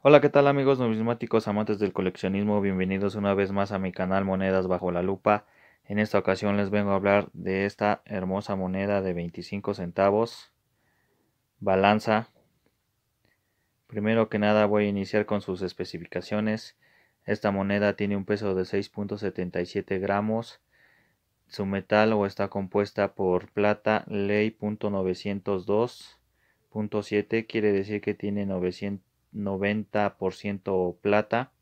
Hola, ¿qué tal amigos numismáticos amantes del coleccionismo? Bienvenidos una vez más a mi canal Monedas bajo la lupa. En esta ocasión les vengo a hablar de esta hermosa moneda de 25 centavos, balanza. Primero que nada voy a iniciar con sus especificaciones. Esta moneda tiene un peso de 6.77 gramos. Su metal o está compuesta por plata ley quiere decir que tiene 900 90% plata.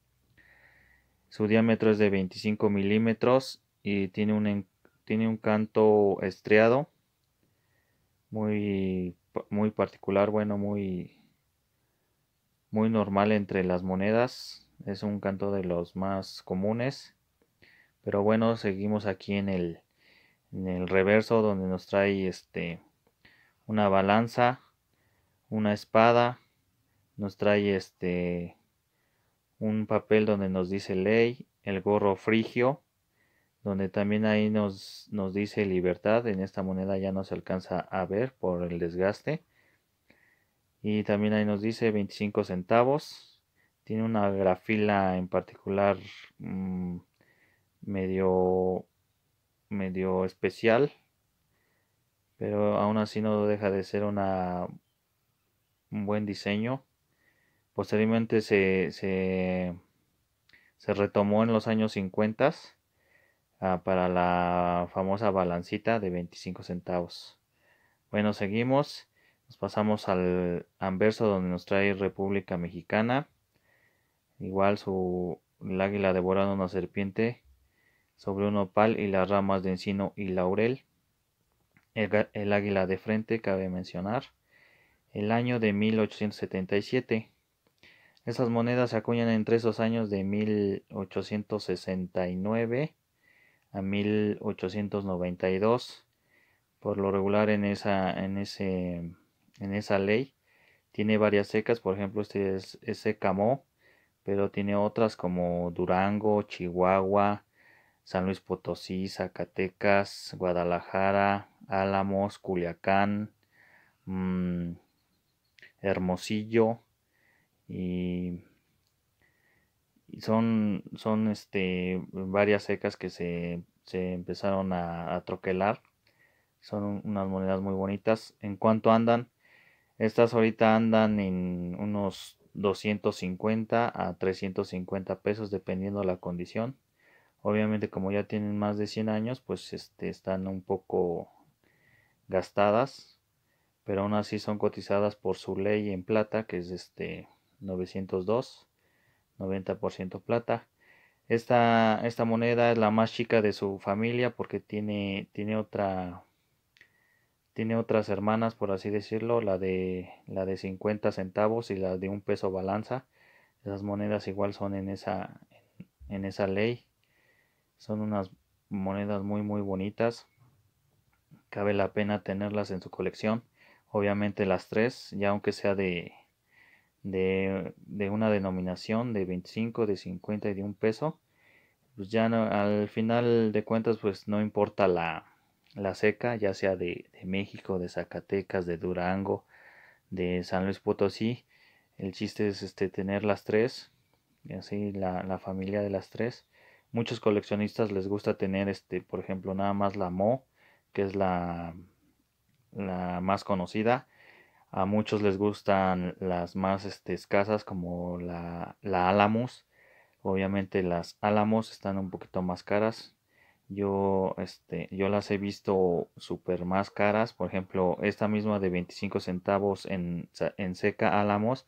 Su diámetro es de 25 milímetros y tiene un, tiene un canto estriado muy, muy particular, bueno, muy, muy normal entre las monedas. Es un canto de los más comunes. Pero bueno, seguimos aquí en el, en el reverso donde nos trae este, una balanza, una espada, nos trae este un papel donde nos dice ley, el gorro frigio, donde también ahí nos, nos dice libertad, en esta moneda ya no se alcanza a ver por el desgaste. Y también ahí nos dice 25 centavos. Tiene una grafila en particular mm, medio, medio especial. Pero aún así no deja de ser una, un buen diseño. Posteriormente se, retomó en los años 50 ah, para la famosa balancita de 25 centavos. Bueno, seguimos. Nos pasamos al anverso donde nos trae República Mexicana. Igual su el águila devorando una serpiente sobre un opal y las ramas de encino y laurel. El, el, águila de frente, cabe mencionar. El año de 1877. Esas monedas se acuñan entre esos años de 1869 a 1892. Por lo regular en esa, en esa ley tiene varias secas, por ejemplo este es, ese pero tiene otras como Durango, Chihuahua, San Luis Potosí, Zacatecas, Guadalajara, Álamos, Culiacán, mm, Hermosillo, y, son, son este, varias secas que se, empezaron a, troquelar. Son unas monedas muy bonitas. ¿En cuanto andan? Estas ahorita andan en unos 250 a 350 pesos dependiendo la condición. Obviamente como ya tienen más de 100 años, pues este, están un poco gastadas, pero aún así son cotizadas por su ley en plata, que es este 902, 90% plata. Esta, esta moneda es la más chica de su familia porque tiene, tiene otra tiene otras hermanas por así decirlo la de la de 50 centavos y la de un peso balanza esas monedas igual son en esa en esa ley son unas monedas muy muy bonitas cabe la pena tenerlas en su colección obviamente las tres ya aunque sea de de, una denominación de 25, de 50 y de un peso, pues ya no, al final de cuentas pues no importa la, seca, ya sea de, de, México, de Zacatecas, de Durango, de San Luis Potosí, el chiste es este, tener las tres, y así la, familia de las tres. Muchos coleccionistas les gusta tener, este, por ejemplo, nada más la Mo, que es la más conocida, a muchos les gustan las más este, escasas como la, la Alamos. Obviamente las Alamos están un poquito más caras. Yo, este, yo las he visto súper más caras. Por ejemplo, esta misma de 25 centavos en, seca Alamos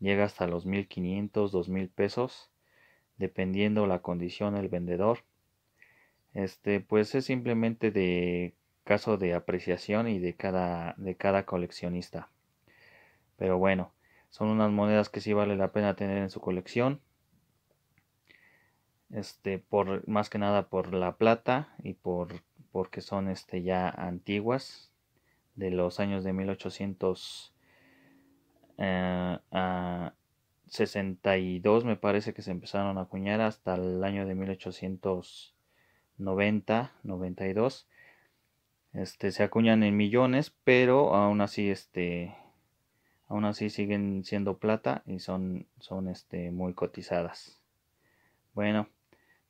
llega hasta los 1500, 2000 pesos. Dependiendo la condición, del vendedor. Este, pues es simplemente de caso de apreciación y de cada, de cada coleccionista. Pero bueno, son unas monedas que sí vale la pena tener en su colección. Este, por más que nada por la plata y por porque son este ya antiguas de los años de 1862 62 eh, me parece que se empezaron a acuñar hasta el año de 1890 92 este se acuñan en millones pero aún así este aún así siguen siendo plata y son, son este, muy cotizadas. Bueno,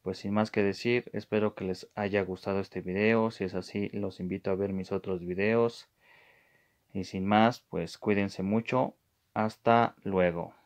pues sin más que decir, espero que les haya gustado este video. Si es así, los invito a ver mis otros videos. Y sin más, pues cuídense mucho. Hasta luego.